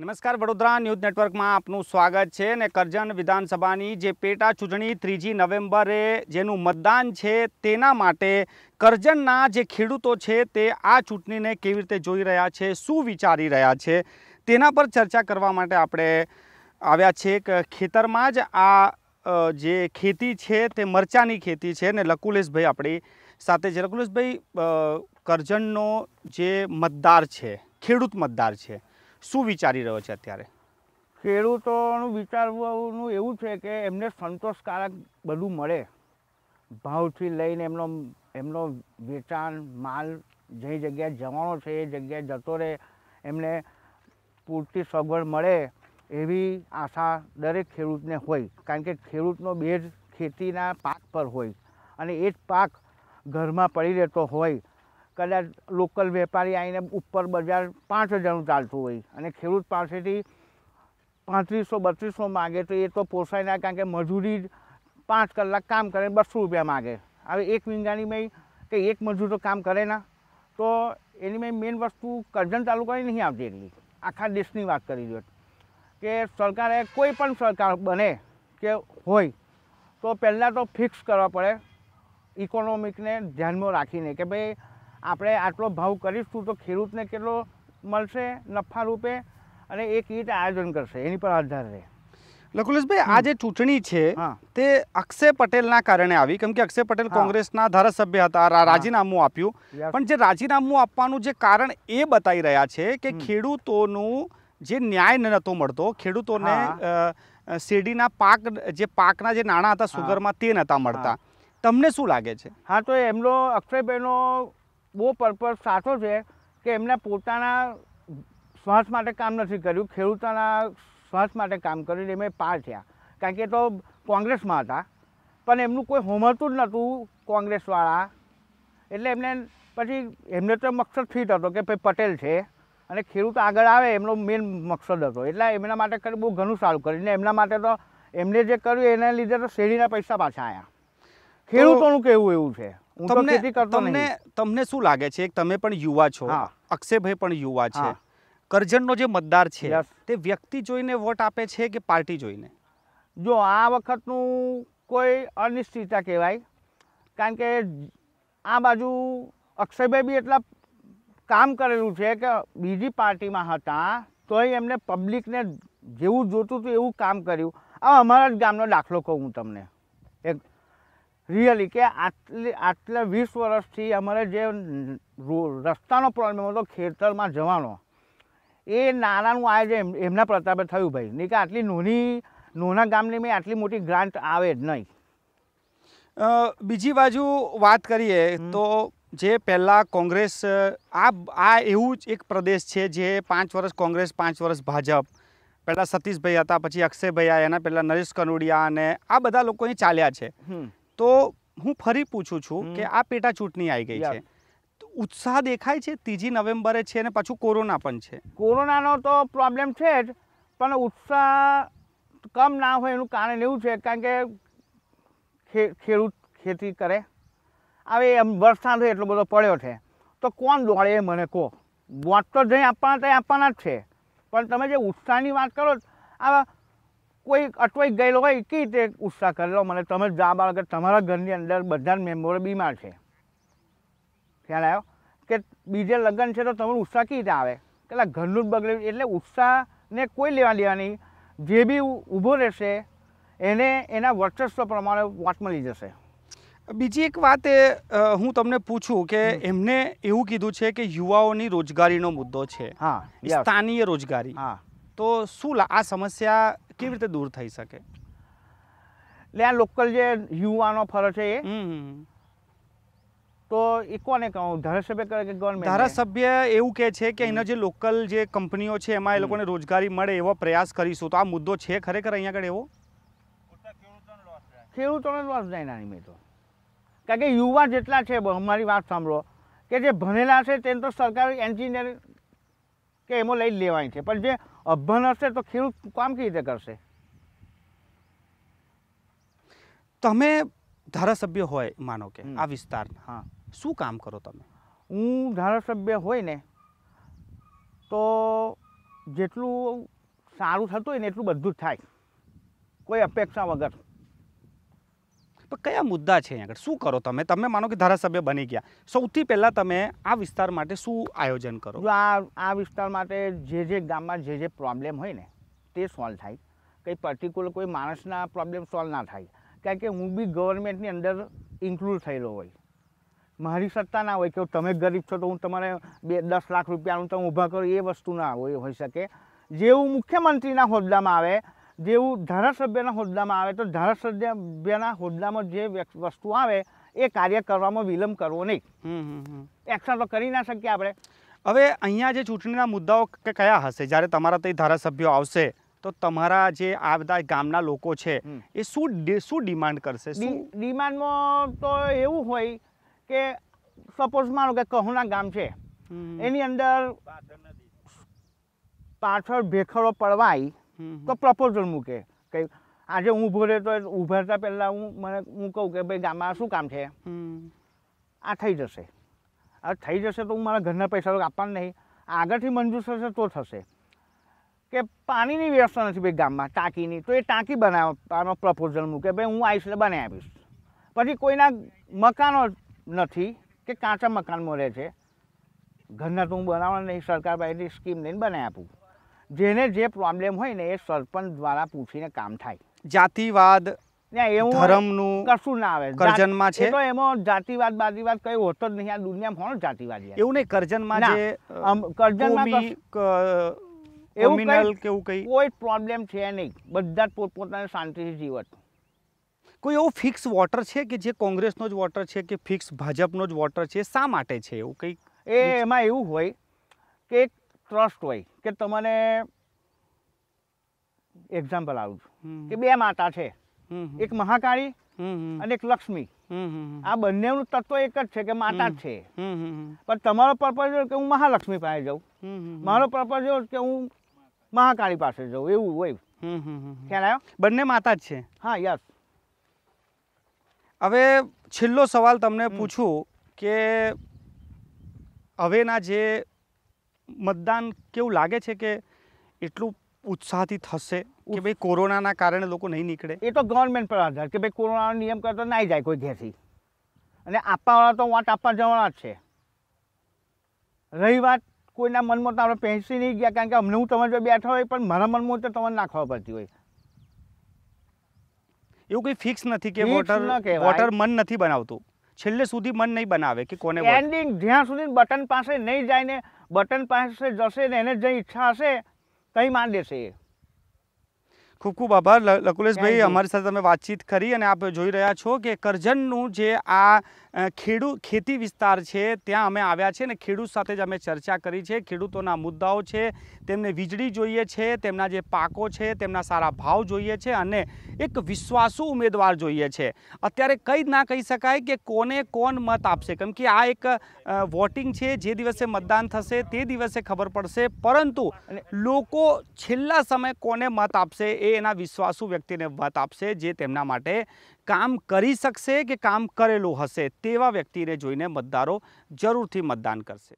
નમસ્કાર વડોદરા ન્યૂઝ નેટવર્કમાં આપનું સ્વાગત છે અને કરજણ વિધાનસભાની જે પેટા ચૂંટણી ત્રીજી નવેમ્બરે જેનું મતદાન છે તેના માટે કરજણના જે ખેડૂતો છે તે આ ચૂંટણીને કેવી રીતે જોઈ રહ્યા છે શું વિચારી રહ્યા છે તેના પર ચર્ચા કરવા માટે આપણે આવ્યા છે કે ખેતરમાં જ આ જે ખેતી છે તે મરચાની ખેતી છે ને લકુલેશભાઈ આપણી સાથે છે લકુલેશભાઈ કરજણનો જે મતદાર છે ખેડૂત મતદાર છે શું વિચારી રહ્યો છે અત્યારે ખેડૂતોનું વિચારવાનું એવું છે કે એમને સંતોષકારક બધું મળે ભાવથી લઈને એમનો એમનો વેચાણ માલ જે જગ્યાએ જવાનો છે એ જગ્યાએ જતો રહે એમને પૂરતી સગવડ મળે એવી આશા દરેક ખેડૂતને હોય કારણ કે ખેડૂતનો બેઝ ખેતીના પાક પર હોય અને એ જ પાક ઘરમાં પડી રહેતો હોય કદાચ લોકલ વેપારી આવીને ઉપર બજાર પાંચ હજારનું ચાલતું હોય અને ખેડૂત પાસેથી પાંત્રીસો બત્રીસો માગે તો એ તો પોસાય ના કારણ કે મજૂરી પાંચ કલાક કામ કરે બસો રૂપિયા માગે હવે એક વિંગાની મેં કે એક મજૂર તો કામ કરે ના તો એની મેં મેઇન વસ્તુ કરજણ તાલુકાની નહીં આવતી એટલી આખા દેશની વાત કરી દો કે સરકારે કોઈ પણ સરકાર બને કે હોય તો પહેલાં તો ફિક્સ કરવા પડે ઇકોનોમિકને ધ્યાનમાં રાખીને કે ભાઈ આપણે આટલો ભાવ કરીશું તો ખેડૂતને કેટલો મળશે નફા રૂપે અને એ કેવી રીતે આયોજન કરશે એની પર આધાર રહે લકુલેશભાઈ આ જે ચૂંટણી છે તે અક્ષય પટેલના કારણે આવી કેમ કે અક્ષય પટેલ કોંગ્રેસના ધારાસભ્ય હતા રાજીનામું આપ્યું પણ જે રાજીનામું આપવાનું જે કારણ એ બતાવી રહ્યા છે કે ખેડૂતોનું જે ન્યાય નહોતો મળતો ખેડૂતોને શેરડીના પાક જે પાકના જે નાણાં હતા સુગરમાં તે નહોતા મળતા તમને શું લાગે છે હા તો એમનો અક્ષયભાઈનો બહુ પર્પઝ સાચો છે કે એમને પોતાના શ્વાસ માટે કામ નથી કર્યું ખેડૂતોના શ્વાસ માટે કામ કર્યું એમને પાર થયા કારણ કે તો કોંગ્રેસમાં હતા પણ એમનું કોઈ હોમતું જ નહોતું કોંગ્રેસવાળા એટલે એમને પછી એમને તો મકસદ ફીટ હતો કે ભાઈ પટેલ છે અને ખેડૂત આગળ આવે એમનો મેઇન મકસદ હતો એટલે એમના માટે કરી બહુ ઘણું સારું કર્યું ને એમના માટે તો એમને જે કર્યું એના લીધે તો શેરીના પૈસા પાછા આવ્યા ખેડૂતોનું કેવું એવું છે તમને તમને તમને શું લાગે છે તમે પણ યુવા છો અક્ષયભાઈ પણ યુવા છે કરજણનો જે મતદાર છે તે વ્યક્તિ જોઈને વોટ આપે છે કે પાર્ટી જોઈને જો આ વખતનું કોઈ અનિશ્ચિતતા કહેવાય કારણ કે આ બાજુ અક્ષયભાઈ બી એટલા કામ કરેલું છે કે બીજી પાર્ટીમાં હતા તોય એમને પબ્લિકને જેવું જોતું હતું એવું કામ કર્યું આ અમારા જ ગામનો દાખલો કહું હું તમને એક રિયલી કે આટલી આટલા વીસ વર્ષથી અમારે જે રસ્તાનો પ્રોબ્લેમ હતો ખેતરમાં જવાનો એ નાનાનું આયોજન એમના પ્રતાપે થયું ભાઈ નહીં કે આટલી નોની નોના ગામની મેં આટલી મોટી ગ્રાન્ટ આવે જ નહીં બીજી બાજુ વાત કરીએ તો જે પહેલાં કોંગ્રેસ આ આ એવું જ એક પ્રદેશ છે જે પાંચ વર્ષ કોંગ્રેસ પાંચ વર્ષ ભાજપ પહેલાં સતીશભાઈ હતા પછી અક્ષયભાઈ આવ્યા એના પહેલાં નરેશ કનોડિયા અને આ બધા લોકોની ચાલ્યા છે તો હું ફરી પૂછું છું કે આ પેટા ચૂંટણી આવી ગઈ છે ઉત્સાહ દેખાય છે ત્રીજી નવેમ્બરે છે અને પાછું કોરોના પણ છે કોરોનાનો તો પ્રોબ્લેમ છે જ પણ ઉત્સાહ કમ ના હોય એનું કારણ એવું છે કારણ કે ખેડૂત ખેતી કરે હવે એમ વરસાદ એટલો બધો પડ્યો છે તો કોણ દોડે મને કહો વોટ તો જઈ આપવાના ત્યાં આપવાના જ છે પણ તમે જે ઉત્સાહની વાત કરો આ કોઈ અટવાઈ ગયેલો હોય કે તે ઉત્સાહ કરેલો મને તમે જા બાળક તમારા ઘરની અંદર બધા જ મેમ્બરો બીમાર છે ખ્યાલ આવ્યો કે બીજે લગ્ન છે તો તમારો ઉત્સાહ કઈ રીતે આવે એટલે ઘરનું જ બગડે એટલે ઉત્સાહને કોઈ લેવા દેવાની જે બી ઊભો રહેશે એને એના વર્ચસ્વ પ્રમાણે વાત મળી જશે બીજી એક વાત એ હું તમને પૂછું કે એમને એવું કીધું છે કે યુવાઓની રોજગારીનો મુદ્દો છે હા સ્થાનીય રોજગારી હા તો શું આ સમસ્યા કેવી રીતે દૂર થઈ શકે એટલે આ લોકલ જે યુવાનો ફરે છે એ તો એ કોને કહું ધારાસભ્ય કરે કે ગવર્મેન્ટ ધારાસભ્ય એવું કહે છે કે એના જે લોકલ જે કંપનીઓ છે એમાં એ લોકોને રોજગારી મળે એવો પ્રયાસ કરીશું તો આ મુદ્દો છે ખરેખર અહીંયા આગળ એવો ખેડૂતોને લોસ જાય નાની મેં તો કારણ કે યુવા જેટલા છે અમારી વાત સાંભળો કે જે ભણેલા છે તેને તો સરકાર એન્જિનિયરિંગ કે એમાં લઈ લેવાની છે પણ જે અભણ હશે તો ખેડૂત કામ કેવી રીતે કરશે તમે ધારાસભ્ય હોય માનો કે આ વિસ્તાર હા શું કામ કરો તમે હું ધારાસભ્ય હોય ને તો જેટલું સારું થતું હોય ને એટલું બધું જ થાય કોઈ અપેક્ષા વગર પણ કયા મુદ્દા છે આગળ શું કરો તમે તમે માનો કે ધારાસભ્ય બની ગયા સૌથી પહેલાં તમે આ વિસ્તાર માટે શું આયોજન કરો આ આ વિસ્તાર માટે જે જે ગામમાં જે જે પ્રોબ્લેમ હોય ને તે સોલ્વ થાય કંઈ પર્ટિક્યુલર કોઈ માણસના પ્રોબ્લેમ સોલ્વ ના થાય કારણ કે હું બી ગવર્મેન્ટની અંદર ઇન્ક્લુડ થયેલો હોય મારી સત્તા ના હોય કે તમે ગરીબ છો તો હું તમારે બે દસ લાખ રૂપિયાનું તમે ઊભા કરો એ વસ્તુ ના હોય હોઈ શકે જેવું મુખ્યમંત્રીના હોદ્દામાં આવે જેવું ધારાસભ્યના હોદ્દામાં આવે તો ધારાસભ્યના હોદ્દામાં જે વસ્તુ આવે એ કાર્ય કરવામાં વિલંબ કરવો નહીં એક્શન તો કરી ના શકીએ આપણે હવે અહીંયા જે ચૂંટણીના મુદ્દાઓ કયા હશે જ્યારે તમારા ત્યાં ધારાસભ્યો આવશે તો તમારા જે આ બધા ગામના લોકો છે એ શું શું ડિમાન્ડ કરશે ડિમાન્ડમાં તો એવું હોય કે સપોઝ માનો કે કહુના ગામ છે એની અંદર પાછળ ભેખડો પડવાય તો પ્રપોઝલ મૂકે કંઈ આજે હું ઊભો રહે તો ઊભાતા પહેલાં હું મને હું કહું કે ભાઈ ગામમાં શું કામ છે આ થઈ જશે આ થઈ જશે તો હું મારા ઘરના પૈસા આપવાના નહીં આગળથી મંજૂર થશે તો થશે કે પાણીની વ્યવસ્થા નથી ભાઈ ગામમાં ટાંકીની તો એ ટાંકી બનાવવાનો પ્રપોઝલ મૂકે ભાઈ હું આવીશ એટલે બનાવી આપીશ પછી કોઈના મકાનો નથી કે કાચા મકાનમાં રહે છે ઘરના તો હું બનાવવાના નહીં સરકાર પાસેથી સ્કીમ લઈને બનાવી આપું જેને જે પ્રોબ્લેમ હોય ને એ સરપંચ દ્વારા પૂછીને કામ થાય જાતિવાદ એવું ધર્મનું કશું ના આવે કરજનમાં છે તો એમાં જાતિવાદ બાદીવાદ કઈ હોતો જ નહીં આ દુનિયામાં હોણ જાતિવાદ એવું નહીં કરજનમાં જે કરજનમાં એવું કેવું કઈ કોઈ પ્રોબ્લેમ છે નહીં બધા જ પોતપોતાને શાંતિથી જીવત કોઈ એવો ફિક્સ વોટર છે કે જે કોંગ્રેસનો જ વોટર છે કે ફિક્સ ભાજપનો જ વોટર છે શા માટે છે એવું કંઈક એ એમાં એવું હોય કે એક ટ્રસ્ટ હોય કે તમને એક્ઝામ્પલ આવું છું કે બે માતા છે એક મહાકાળી અને એક લક્ષ્મી આ બંનેનું તત્વ એક જ છે કે માતા જ છે પણ તમારો પર્પઝ કે હું મહાલક્ષ્મી પાસે જાઉં મારો પર્પઝ એવો કે હું મહાકાળી પાસે જાઉં એવું હોય ખ્યાલ આવ્યો બંને માતા જ છે હા યસ હવે છેલ્લો સવાલ તમને પૂછું કે હવેના જે મતદાન કેવું લાગે છે કે એટલું ઉત્સાહથી થશે કે ભાઈ કોરોનાના કારણે લોકો નહીં નીકળે એ તો ગવર્મેન્ટ પર આધાર કે ભાઈ કોરોનાનો નિયમ કરતો નહીં જાય કોઈ ઘેરથી અને આપવાવાળા તો વોટ આપવા જવાના જ છે રહી વાત કોઈના મનમાં તો આપણે પહેંચી નહીં ગયા કારણ કે અમને હું તમે બેઠો હોય પણ મારા મનમાં તો તમને નાખવા પડતી હોય એવું કંઈ ફિક્સ નથી કે વોટર વોટર મન નથી બનાવતું છેલ્લે સુધી મન નહીં બનાવે કે કોને એન્ડિંગ જ્યાં સુધી બટન પાસે નહીં જાય ને બટન પાસે જશે ને એને જઈ ઈચ્છા હશે કંઈ માન દેશે એ ખૂબ ખૂબ આભાર લકુલેશભાઈ અમારી સાથે તમે વાતચીત કરી અને આપ જોઈ રહ્યા છો કે કરજણનું જે આ ખેડૂ ખેતી વિસ્તાર છે ત્યાં અમે આવ્યા છે અને ખેડૂત સાથે જ અમે ચર્ચા કરી છે ખેડૂતોના મુદ્દાઓ છે તેમને વીજળી જોઈએ છે તેમના જે પાકો છે તેમના સારા ભાવ જોઈએ છે અને એક વિશ્વાસુ ઉમેદવાર જોઈએ છે અત્યારે કંઈ જ ના કહી શકાય કે કોને કોણ મત આપશે કેમ કે આ એક વોટિંગ છે જે દિવસે મતદાન થશે તે દિવસે ખબર પડશે પરંતુ લોકો છેલ્લા સમય કોને મત આપશે એ એના વિશ્વાસુ વ્યક્તિને મત આપશે જે તેમના માટે કામ કરી શકશે કે કામ કરેલું હશે તેવા વ્યક્તિને જોઈને મતદારો જરૂરથી મતદાન કરશે